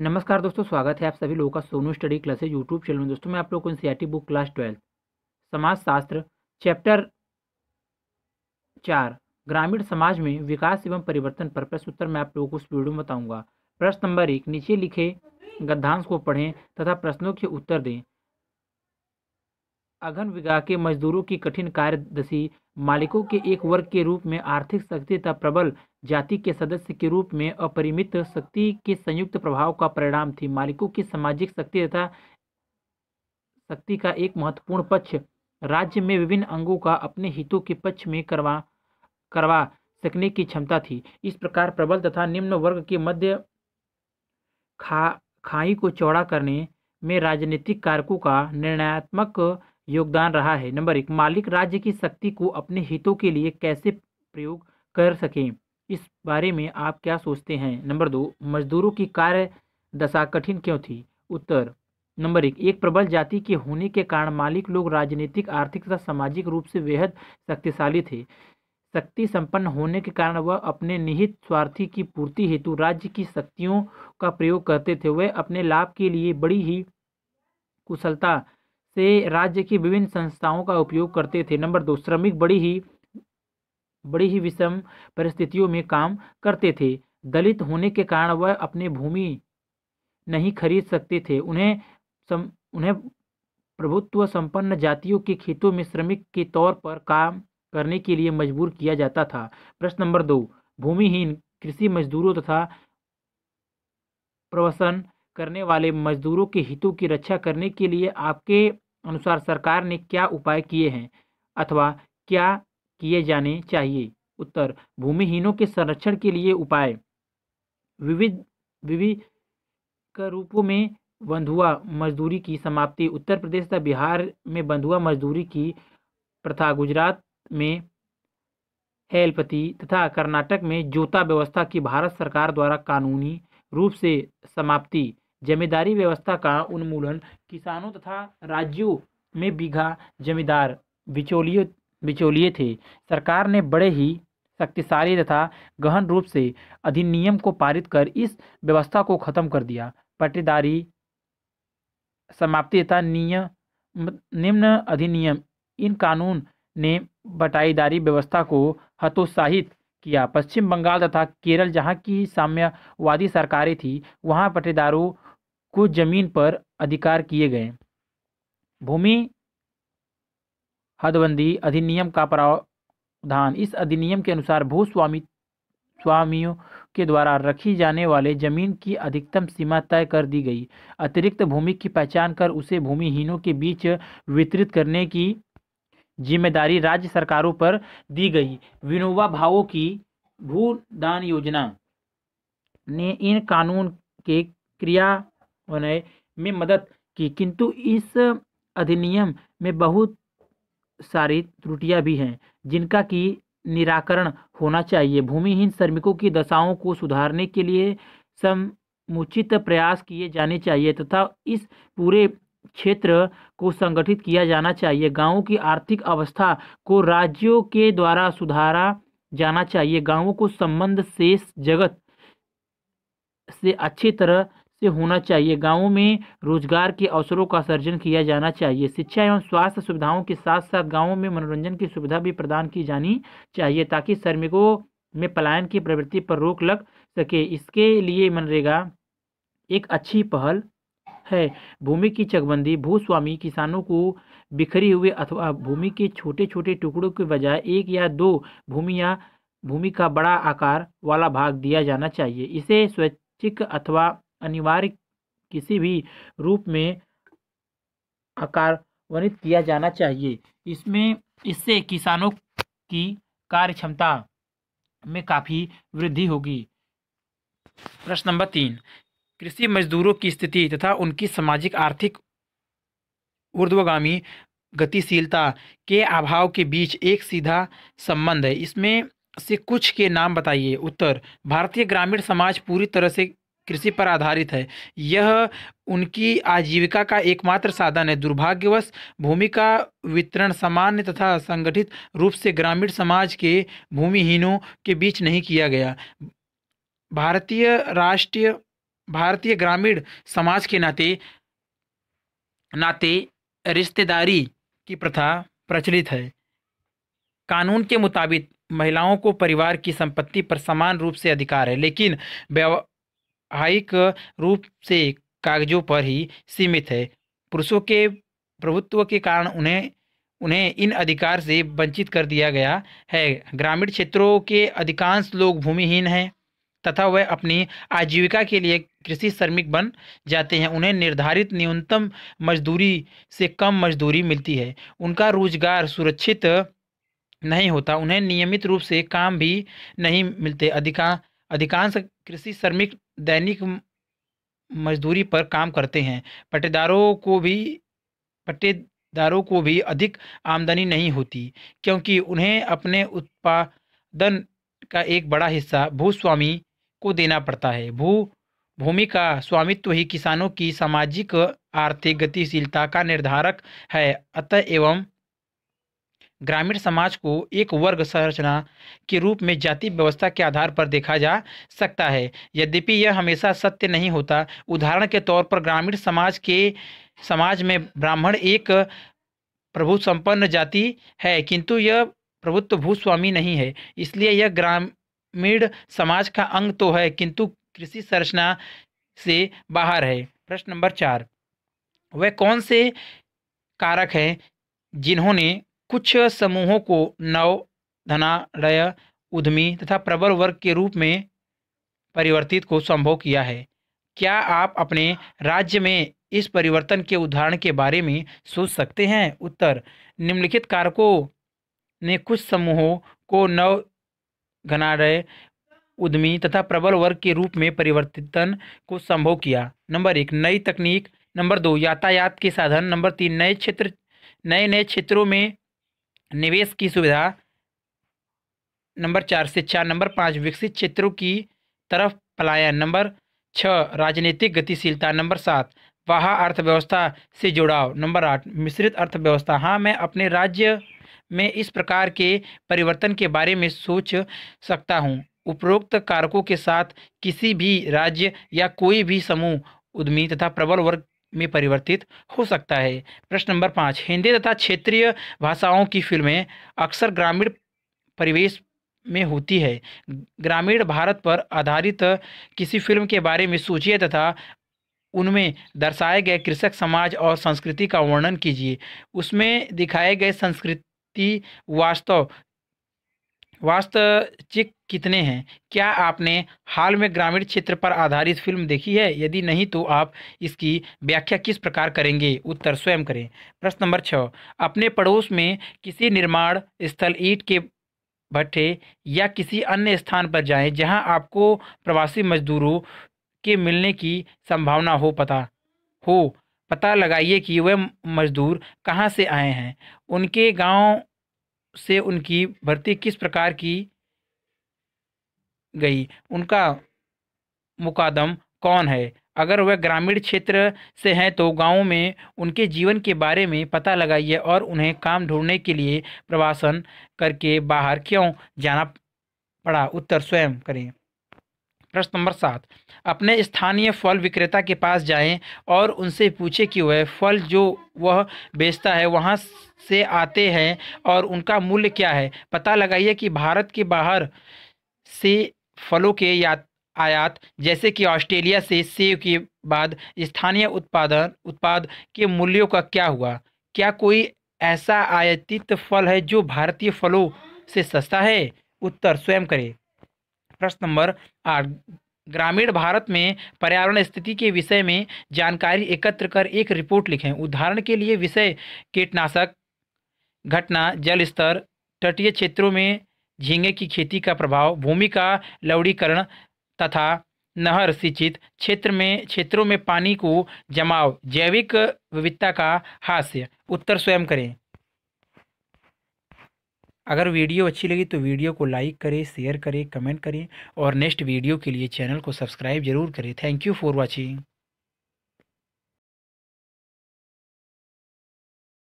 नमस्कार दोस्तों स्वागत है आप सभी लोगों का Sonu study classes YouTube channel में दोस्तों मैं आप लोगों को एनसीईआरटी बुक क्लास ट्वेल्थ समाज शास्त्र चैप्टर चार ग्रामीण समाज में विकास एवं परिवर्तन पर प्रश्न उत्तर मैं आप लोगों को उस वीडियो में बताऊंगा प्रश्न नंबर एक नीचे लिखे गद्यांश को पढ़ें तथा प्रश्नों के उत्तर दें अघन विगा के मजदूरों की कठिन कार्यदशी मालिकों के एक वर्ग के रूप में आर्थिक शक्ति तथा प्रबल जाति के सदस्य के रूप में अपरिमित शक्ति के संयुक्त प्रभाव का परिणाम थी मालिकों की सामाजिक शक्ति तथा शक्ति का एक महत्वपूर्ण पक्ष राज्य में विभिन्न अंगों का अपने हितों के पक्ष में करवा करवा सकने की क्षमता थी इस प्रकार प्रबल तथा निम्न वर्ग के मध्य खा खाई को चौड़ा करने में राजनीतिक कारकों का निर्णयात्मक योगदान रहा है नंबर एक मालिक राज्य की शक्ति को अपने हितों के लिए कैसे प्रयोग कर सकें इस बारे में आप क्या सोचते हैं नंबर दो मजदूरों की कार्य दशा कठिन क्यों थी उत्तर नंबर एक एक प्रबल जाति के होने के कारण मालिक लोग राजनीतिक आर्थिक तथा सामाजिक रूप से बेहद शक्तिशाली थे शक्ति संपन्न होने के कारण वह अपने निहित स्वार्थी की पूर्ति हेतु राज्य की शक्तियों का प्रयोग करते थे वह अपने लाभ के लिए बड़ी ही कुशलता से राज्य की विभिन्न संस्थाओं का उपयोग करते थे नंबर दो श्रमिक बड़ी ही बड़ी ही विषम परिस्थितियों में काम करते थे दलित होने के कारण वह अपनी भूमि नहीं खरीद सकते थे उन्हें सम, उन्हें प्रभुत्व संपन्न जातियों के खेतों में श्रमिक के तौर पर काम करने के लिए मजबूर किया जाता था प्रश्न नंबर दो भूमिहीन कृषि मजदूरों तथा प्रवसन करने वाले मजदूरों के हितों की रक्षा करने के लिए आपके अनुसार सरकार ने क्या उपाय किए हैं अथवा क्या किए जाने चाहिए उत्तर भूमिहीनों के संरक्षण के लिए उपाय विविध विविध रूपों में बंधुआ मजदूरी की समाप्ति उत्तर प्रदेश तथा बिहार में बंधुआ मजदूरी की प्रथा गुजरात में हेलपति तथा कर्नाटक में जोता व्यवस्था की भारत सरकार द्वारा कानूनी रूप से समाप्ति जमींदारी व्यवस्था का उन्मूलन किसानों तथा राज्यों में बीघा जमींदार बिचौलियों बिचौलिए थे सरकार ने बड़े ही शक्तिशाली तथा गहन रूप से अधिनियम को पारित कर इस व्यवस्था को खत्म कर दिया पटेदारी समाप्ति तथा नियम निम्न अधिनियम इन कानून ने बटाईदारी व्यवस्था को हतोत्साहित किया पश्चिम बंगाल तथा केरल जहाँ की साम्यवादी सरकारें थी वहाँ पटेदारों को जमीन पर अधिकार किए गए भूमि हदबंदी अधिनियम का प्रावधान इस अधिनियम के अनुसार भूस्वामी स्वामियों के द्वारा रखी जाने वाले जमीन की अधिकतम सीमा तय कर दी गई अतिरिक्त भूमि की पहचान कर उसे भूमिहीनों के बीच वितरित करने की जिम्मेदारी राज्य सरकारों पर दी गई विनोबा भावों की भूदान योजना ने इन कानून के क्रिया में मदद की किंतु इस अधिनियम में बहुत सारी त्रुटियां भी हैं जिनका कि निराकरण होना चाहिए भूमिहीन श्रमिकों की दशाओं को सुधारने के लिए समुचित प्रयास किए जाने चाहिए तथा इस पूरे क्षेत्र को संगठित किया जाना चाहिए गांवों की आर्थिक अवस्था को राज्यों के द्वारा सुधारा जाना चाहिए गांवों को संबंध शेष जगत से अच्छी तरह से होना चाहिए गाँवों में रोजगार के अवसरों का सर्जन किया जाना चाहिए शिक्षा एवं स्वास्थ्य सुविधाओं के साथ साथ गाँवों में मनोरंजन की सुविधा भी प्रदान की जानी चाहिए ताकि श्रमिकों में पलायन की प्रवृत्ति पर रोक लग सके इसके लिए मनरेगा एक अच्छी पहल है भूमि की चकबंदी भूस्वामी किसानों को बिखरी हुए अथवा भूमि के छोटे छोटे टुकड़ों के बजाय एक या दो भूमि या भूमि का बड़ा आकार वाला भाग दिया जाना चाहिए इसे स्वैच्छिक अथवा अनिवार्य किसी भी रूप में आकार आकारवनित किया जाना चाहिए इसमें इससे किसानों की कार्य क्षमता में काफ़ी वृद्धि होगी प्रश्न नंबर तीन कृषि मजदूरों की स्थिति तथा उनकी सामाजिक आर्थिक ऊर्ध्वगामी गतिशीलता के अभाव के बीच एक सीधा संबंध है इसमें से कुछ के नाम बताइए उत्तर भारतीय ग्रामीण समाज पूरी तरह से कृषि पर आधारित है यह उनकी आजीविका का एकमात्र साधन है दुर्भाग्यवश भूमि का वितरण सामान्य तथा संगठित रूप से ग्रामीण समाज के भूमिहीनों के बीच नहीं किया गया भारतीय राष्ट्रीय भारतीय ग्रामीण समाज के नाते नाते रिश्तेदारी की प्रथा प्रचलित है कानून के मुताबिक महिलाओं को परिवार की संपत्ति पर समान रूप से अधिकार है लेकिन व्यावहारिक रूप से कागजों पर ही सीमित है पुरुषों के प्रभुत्व के कारण उन्हें उन्हें इन अधिकार से वंचित कर दिया गया है ग्रामीण क्षेत्रों के अधिकांश लोग भूमिहीन हैं तथा वह अपनी आजीविका के लिए कृषि श्रमिक बन जाते हैं उन्हें निर्धारित न्यूनतम मजदूरी से कम मजदूरी मिलती है उनका रोजगार सुरक्षित नहीं होता उन्हें नियमित रूप से काम भी नहीं मिलते अधिका अधिकांश कृषि श्रमिक दैनिक मजदूरी पर काम करते हैं पट्टेदारों को भी पट्टेदारों को भी अधिक आमदनी नहीं होती क्योंकि उन्हें अपने उत्पादन का एक बड़ा हिस्सा भूस्वामी को देना पड़ता है भू भूमि का स्वामित्व ही किसानों की सामाजिक आर्थिक गतिशीलता का निर्धारक है अतः एवं ग्रामीण समाज को एक वर्ग संरचना के रूप में जाति व्यवस्था के आधार पर देखा जा सकता है यद्यपि यह हमेशा सत्य नहीं होता उदाहरण के तौर पर ग्रामीण समाज के समाज में ब्राह्मण एक प्रभु संपन्न जाति है किंतु यह प्रभुत्व भूस्वामी नहीं है इसलिए यह ग्रामीण समाज का अंग तो है किंतु कृषि संरचना से बाहर है प्रश्न नंबर चार वह कौन से कारक हैं जिन्होंने कुछ समूहों को नव धनाढ़य उद्यमी तथा प्रबल वर्ग के रूप में परिवर्तित को संभव किया है क्या आप अपने राज्य में इस परिवर्तन के उदाहरण के बारे में सोच सकते हैं उत्तर निम्नलिखित कारकों ने कुछ समूहों को नव घनाढ़य उद्यमी तथा प्रबल वर्ग के रूप में परिवर्तन को संभव किया नंबर एक नई तकनीक नंबर दो यातायात के साधन नंबर तीन नए क्षेत्र नए नए क्षेत्रों में निवेश की सुविधा नंबर चार शिक्षा नंबर पाँच विकसित क्षेत्रों की तरफ पलायन नंबर छः राजनीतिक गतिशीलता नंबर सात बाहा अर्थव्यवस्था से जुड़ाव नंबर आठ मिश्रित अर्थव्यवस्था हाँ मैं अपने राज्य में इस प्रकार के परिवर्तन के बारे में सोच सकता हूँ उपरोक्त कारकों के साथ किसी भी राज्य या कोई भी समूह उद्यमी तथा प्रबल वर्ग में परिवर्तित हो सकता है प्रश्न नंबर पाँच हिंदी तथा क्षेत्रीय भाषाओं की फिल्में अक्सर ग्रामीण परिवेश में होती है ग्रामीण भारत पर आधारित किसी फिल्म के बारे में सोचिए तथा उनमें दर्शाए गए कृषक समाज और संस्कृति का वर्णन कीजिए उसमें दिखाए गए संस्कृति वास्तव वास्तविक कितने हैं क्या आपने हाल में ग्रामीण क्षेत्र पर आधारित फिल्म देखी है यदि नहीं तो आप इसकी व्याख्या किस प्रकार करेंगे उत्तर स्वयं करें प्रश्न नंबर छः अपने पड़ोस में किसी निर्माण स्थल ईट के भट्ठे या किसी अन्य स्थान पर जाएं जहां आपको प्रवासी मजदूरों के मिलने की संभावना हो पता हो पता लगाइए कि वह मजदूर कहाँ से आए हैं उनके गाँव से उनकी भर्ती किस प्रकार की गई उनका मुकादम कौन है अगर वह ग्रामीण क्षेत्र से हैं तो गाँव में उनके जीवन के बारे में पता लगाइए और उन्हें काम ढूंढने के लिए प्रवासन करके बाहर क्यों जाना पड़ा उत्तर स्वयं करें प्रश्न नंबर सात अपने स्थानीय फल विक्रेता के पास जाएं और उनसे पूछें कि वह फल जो वह बेचता है वहाँ से आते हैं और उनका मूल्य क्या है पता लगाइए कि भारत के बाहर से फलों के या आयात जैसे कि ऑस्ट्रेलिया से सेब के बाद स्थानीय उत्पादन उत्पाद के मूल्यों का क्या हुआ क्या कोई ऐसा आयातित फल है जो भारतीय फलों से सस्ता है उत्तर स्वयं करें प्रश्न नंबर आठ ग्रामीण भारत में पर्यावरण स्थिति के विषय में जानकारी एकत्र कर एक रिपोर्ट लिखें उदाहरण के लिए विषय कीटनाशक घटना जल स्तर तटीय क्षेत्रों में झींगे की खेती का प्रभाव भूमि का लवड़ीकरण तथा नहर सिंचित क्षेत्र में क्षेत्रों में पानी को जमाव जैविक विविधता का हास्य उत्तर स्वयं करें अगर वीडियो अच्छी लगी तो वीडियो को लाइक करें शेयर करें कमेंट करें और नेक्स्ट वीडियो के लिए चैनल को सब्सक्राइब जरूर करें थैंक यू फॉर वॉचिंग